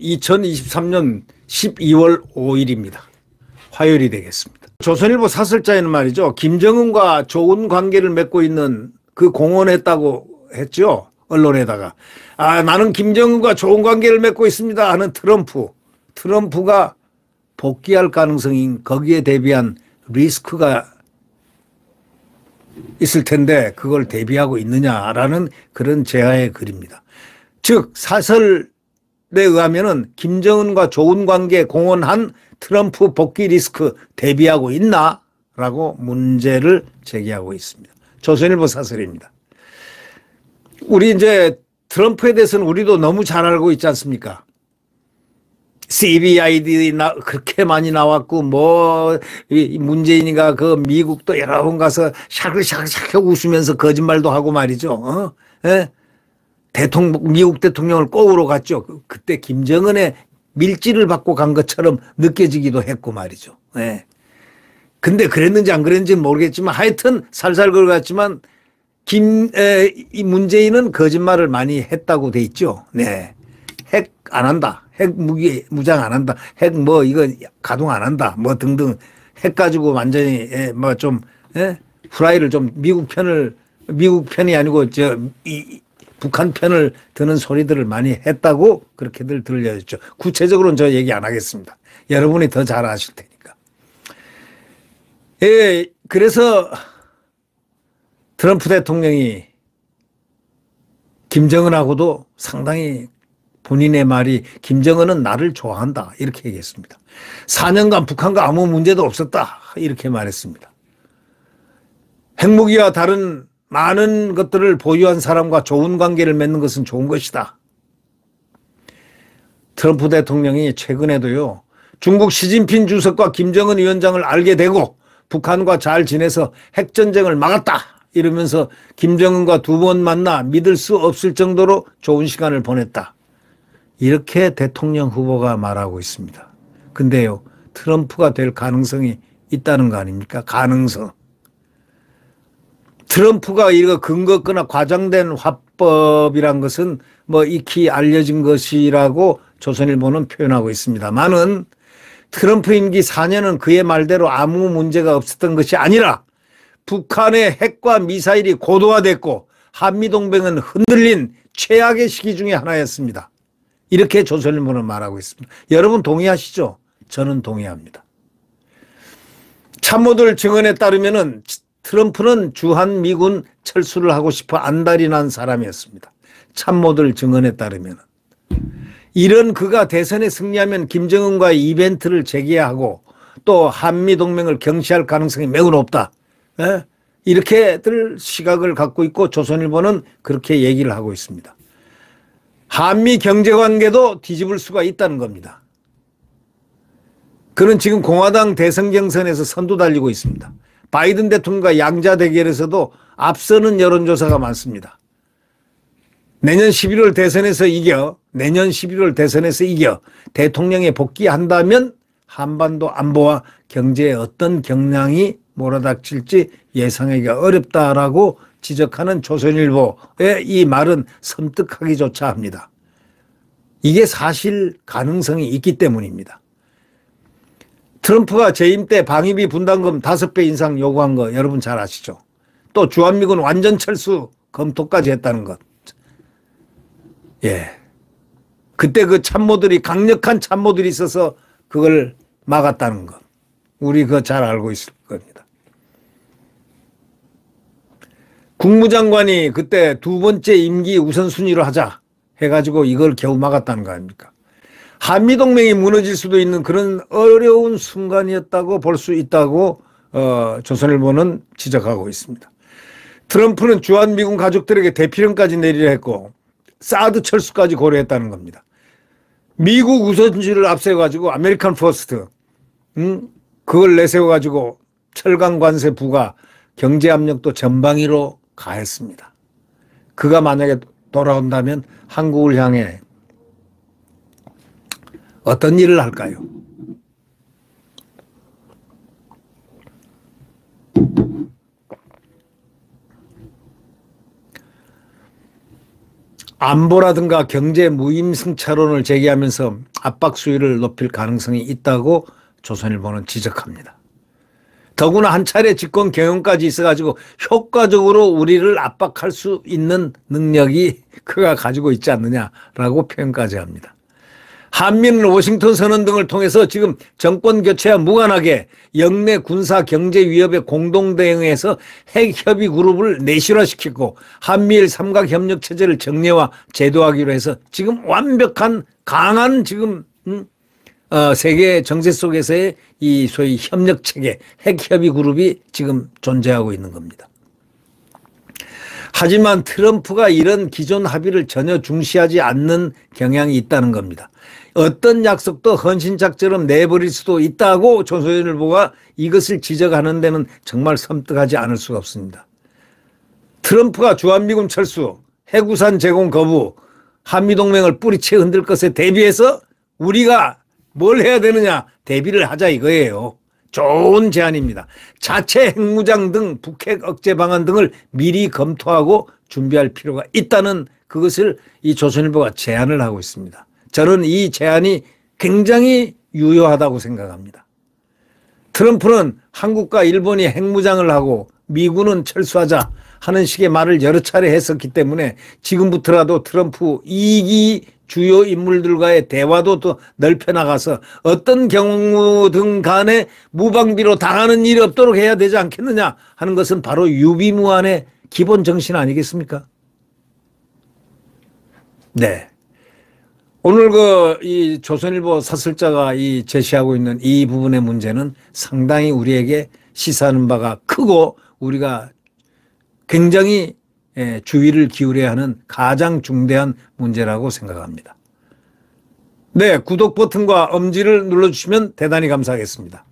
2023년 12월 5일입니다. 화요일이 되겠습니다. 조선일보 사설자에는 말이죠. 김정은과 좋은 관계를 맺고 있는 그 공언했다고 했죠. 언론에다가. 아, 나는 김정은과 좋은 관계를 맺고 있습니다. 하는 트럼프. 트럼프가 복귀할 가능성인 거기에 대비한 리스크가 있을 텐데 그걸 대비하고 있느냐라는 그런 제하의 글입니다. 즉 사설에 의하면은 김정은과 좋은 관계 공헌한 트럼프 복귀 리스크 대비하고 있나라고 문제를 제기하고 있습니다. 조선일보 사설입니다. 우리 이제 트럼프에 대해서는 우리도 너무 잘 알고 있지 않습니까? CBID 나 그렇게 많이 나왔고 뭐 문재인이가 그 미국도 여러 번 가서 샤글샤글샤글 웃으면서 거짓말도 하고 말이죠. 어? 예? 대통령 미국 대통령을 꼬으러 갔죠. 그, 그때 김정은의 밀지를 받고 간 것처럼 느껴지기도 했고 말이죠. 예. 근데 그랬는지 안 그랬는지는 모르겠지만 하여튼 살살 걸어갔지만 김, 에, 이 문재인은 거짓말을 많이 했다고 돼 있죠. 네. 핵 안 한다. 핵 무기 무장 안 한다. 핵 뭐이거 가동 안 한다. 뭐 등등 핵 가지고 완전히 예, 뭐좀 예? 후라이를 좀 미국 편을 미국 편이 아니고 저 이, 북한 편을 드는 소리들을 많이 했다고 그렇게들 들려졌죠. 구체적으로는 저 얘기 안 하겠습니다. 여러분이 더 잘 아실 테니까. 예, 그래서 트럼프 대통령이 김정은하고도 상당히 본인의 말이 김정은은 나를 좋아한다 이렇게 얘기했습니다. 4년간 북한과 아무 문제도 없었다 이렇게 말했습니다. 핵무기와 다른 많은 것들을 보유한 사람과 좋은 관계를 맺는 것은 좋은 것이다. 트럼프 대통령이 최근에도요 중국 시진핑 주석과 김정은 위원장을 알게 되고 북한과 잘 지내서 핵전쟁을 막았다 이러면서 김정은과 두 번 만나 믿을 수 없을 정도로 좋은 시간을 보냈다. 이렇게 대통령 후보가 말하고 있습니다. 근데요, 트럼프가 될 가능성이 있다는 거 아닙니까? 가능성. 트럼프가 이거 근거 거나 과장된 화법이란 것은 뭐 익히 알려진 것이라고 조선일보는 표현하고 있습니다만은 트럼프 임기 4년은 그의 말대로 아무 문제가 없었던 것이 아니라 북한의 핵과 미사일이 고도화됐고 한미동맹은 흔들린 최악의 시기 중의 하나였습니다. 이렇게 조선일보는 말하고 있습니다. 여러분 동의하시죠? 저는 동의합니다. 참모들 증언에 따르면은 트럼프는 주한 미군 철수를 하고 싶어 안달이 난 사람이었습니다. 참모들 증언에 따르면 이런 그가 대선에 승리하면 김정은과 이벤트를 재개하고 또 한미 동맹을 경시할 가능성이 매우 높다. 에? 예? 이렇게들 시각을 갖고 있고 조선일보는 그렇게 얘기를 하고 있습니다. 한미 경제관계도 뒤집을 수가 있다는 겁니다. 그는 지금 공화당 대선 경선에서 선두 달리고 있습니다. 바이든 대통령과 양자 대결에서도 앞서는 여론조사가 많습니다. 내년 11월 대선에서 이겨 내년 11월 대선에서 이겨 대통령에 복귀한다면 한반도 안보와 경제에 어떤 경량이 몰아닥칠지 예상하기가 어렵다라고 지적하는 조선일보의 이 말은 섬뜩하기조차 합니다. 이게 사실 가능성이 있기 때문입니다. 트럼프가 재임 때 방위비 분담금 5배 인상 요구한 거 여러분 잘 아시죠? 또 주한미군 완전 철수 검토까지 했다는 것. 예. 그때 그 참모들이 강력한 참모들이 있어서 그걸 막았다는 것. 우리 그거 잘 알고 있을 겁니다. 국무장관이 그때 두 번째 임기 우선순위로 하자 해가지고 이걸 겨우 막았다는 거 아닙니까? 한미동맹이 무너질 수도 있는 그런 어려운 순간이었다고 볼 수 있다고 어, 조선일보는 지적하고 있습니다. 트럼프는 주한미군 가족들에게 대피령까지 내리려 했고 사드 철수까지 고려했다는 겁니다. 미국 우선주의를 앞세워가지고 아메리칸 퍼스트 음? 그걸 내세워가지고 철강 관세 부과 경제 압력도 전방위로 가했습니다. 그가 만약에 돌아온다면 한국을 향해 어떤 일을 할까요? 안보라든가 경제 무임승차론을 제기하면서 압박 수위를 높일 가능성이 있다고 조선일보는 지적합니다. 더구나 한 차례 집권 경영까지 있어가지고 효과적으로 우리를 압박할 수 있는 능력이 그가 가지고 있지 않느냐라고 표현까지 합니다. 한미는 워싱턴 선언 등을 통해서 지금 정권 교체와 무관하게 영내 군사 경제 위협에 공동 대응해서 핵 협의 그룹을 내실화시키고 한미일 삼각 협력 체제를 정례화 제도하기로 해서 지금 완벽한 강한 지금 음, 어, 세계 정세 속에서의 이 소위 협력 체계, 핵협의 그룹이 지금 존재하고 있는 겁니다. 하지만 트럼프가 이런 기존 합의를 전혀 중시하지 않는 경향이 있다는 겁니다. 어떤 약속도 헌신작처럼 내버릴 수도 있다고 조선일보가 이것을 지적하는 데는 정말 섬뜩하지 않을 수가 없습니다. 트럼프가 주한미군 철수, 해구산 제공 거부, 한미동맹을 뿌리채 흔들 것에 대비해서 우리가 뭘 해야 되느냐? 대비를 하자 이거예요. 좋은 제안입니다. 자체 핵무장 등 북핵 억제 방안 등을 미리 검토하고 준비할 필요가 있다는 그것을 이 조선일보가 제안을 하고 있습니다. 저는 이 제안이 굉장히 유효하다고 생각합니다. 트럼프는 한국과 일본이 핵무장을 하고 미군은 철수하자 하는 식의 말을 여러 차례 했었기 때문에 지금부터라도 트럼프 이기 주요 인물들과의 대화도 또 넓혀나가서 어떤 경우든 간에 무방비로 당하는 일이 없도록 해야 되지 않겠느냐 하는 것은 바로 유비무한의 기본 정신 아니겠습니까? 네. 오늘 그 이 조선일보 사설자가 이 제시하고 있는 이 부분의 문제는 상당히 우리에게 시사하는 바가 크고 우리가 굉장히 예, 주의를 기울여야 하는 가장 중대한 문제라고 생각합니다. 네, 구독 버튼과 엄지를 눌러주시면 대단히 감사하겠습니다.